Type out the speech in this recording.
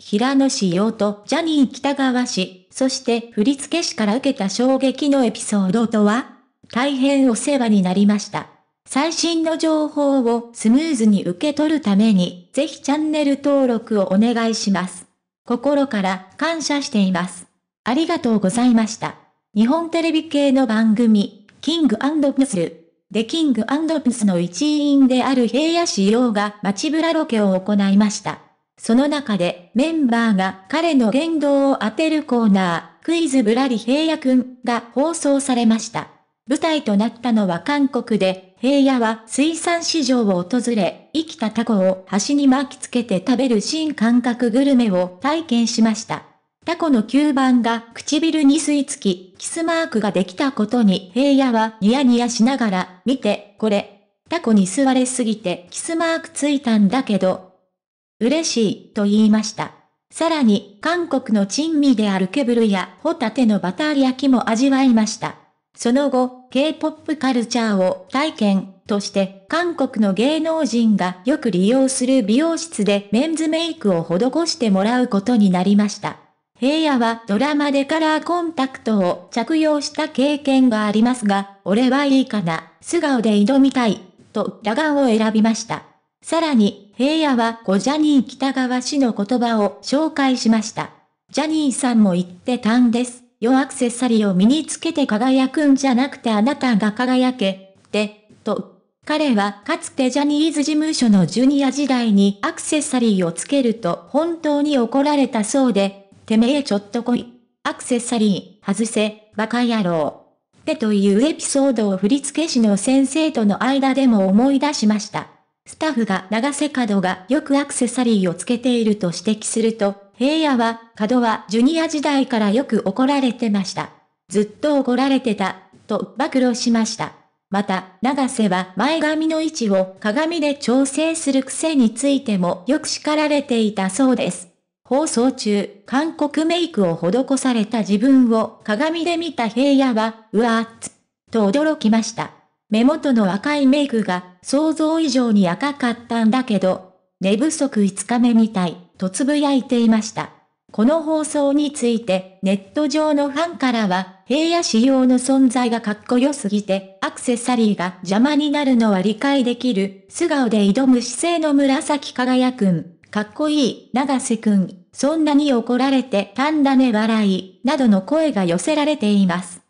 平野紫耀とジャニー北川氏、そして振付師から受けた衝撃のエピソードとは大変お世話になりました。最新の情報をスムーズに受け取るために、ぜひチャンネル登録をお願いします。心から感謝しています。ありがとうございました。日本テレビ系の番組、キングプスル。でキングプスの一員である平野紫耀が街ブラロケを行いました。その中でメンバーが彼の言動を当てるコーナー、クイズぶらり平野くんが放送されました。舞台となったのは韓国で、平野は水産市場を訪れ、生きたタコを端に巻きつけて食べる新感覚グルメを体験しました。タコの吸盤が唇に吸い付き、キスマークができたことに平野はニヤニヤしながら、見て、これ。タコに吸われすぎてキスマークついたんだけど、嬉しいと言いました。さらに、韓国の珍味であるケブルやホタテのバター焼きも味わいました。その後、K-POP カルチャーを体験として、韓国の芸能人がよく利用する美容室でメンズメイクを施してもらうことになりました。平野はドラマでカラーコンタクトを着用した経験がありますが、俺はいいかな、素顔で挑みたい、と裸眼を選びました。さらに、平野はごジャニー北川氏の言葉を紹介しました。ジャニーさんも言ってたんです。よアクセサリーを身につけて輝くんじゃなくてあなたが輝け、って、と。彼はかつてジャニーズ事務所のジュニア時代にアクセサリーをつけると本当に怒られたそうで、てめえちょっと来い。アクセサリー、外せ、バカ野郎。ってというエピソードを振付師の先生との間でも思い出しました。スタッフが長瀬角がよくアクセサリーをつけていると指摘すると、平野は、角はジュニア時代からよく怒られてました。ずっと怒られてた、と暴露しました。また、長瀬は前髪の位置を鏡で調整する癖についてもよく叱られていたそうです。放送中、韓国メイクを施された自分を鏡で見た平野は、うわーっつ、と驚きました。目元の赤いメイクが想像以上に赤かったんだけど、寝不足5日目みたい、とつぶやいていました。この放送について、ネット上のファンからは、平野仕様の存在がかっこよすぎて、アクセサリーが邪魔になるのは理解できる、素顔で挑む姿勢の紫輝くん、かっこいい、長瀬くん、そんなに怒られてたんだね笑い、などの声が寄せられています。